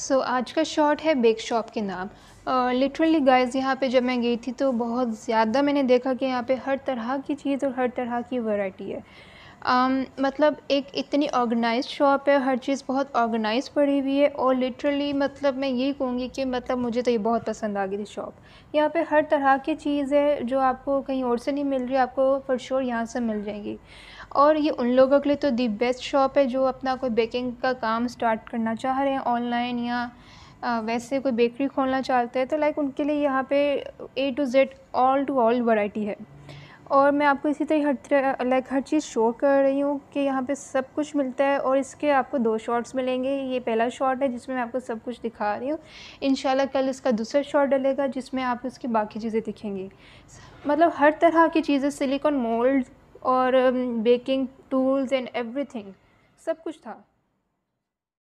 सो so, आज का short है बेक शॉप के नाम लिटरली uh, गाइस यहाँ पे जब मैं गई थी तो बहुत ज़्यादा मैंने देखा कि यहाँ पे हर तरह की चीज़ और हर तरह की वैरायटी है um, मतलब एक इतनी ऑर्गेनाइज शॉप है हर चीज़ बहुत ऑर्गेनाइज पड़ी हुई है और लिटरली मतलब मैं यही कहूँगी कि मतलब मुझे तो ये बहुत पसंद आ गई थी शॉप यहाँ पे हर तरह की चीज़ है जो आपको कहीं और से नहीं मिल रही आपको फॉर श्योर यहाँ से मिल जाएगी और ये उन लोगों के लिए तो दी बेस्ट शॉप है जो अपना कोई बेकिंग का काम स्टार्ट करना चाह रहे हैं ऑनलाइन या आ, वैसे कोई बेकरी खोलना चाहते हैं तो लाइक उनके लिए यहाँ पे A to Z all to all variety है और मैं आपको इसी तरह हर लाइक हर चीज़ शो कर रही हूँ कि यहाँ पे सब कुछ मिलता है और इसके आपको दो शॉट्स मिलेंगे ये पहला शॉट है जिसमें मैं आपको सब कुछ दिखा रही हूँ इन कल इसका दूसरा शॉट डलेगा जिसमें आप इसकी बाकी चीज़ें दिखेंगी मतलब हर तरह की चीज़ें सिलिकॉन मोल्ड और बेकिंग टूल्स एंड एवरीथिंग सब कुछ था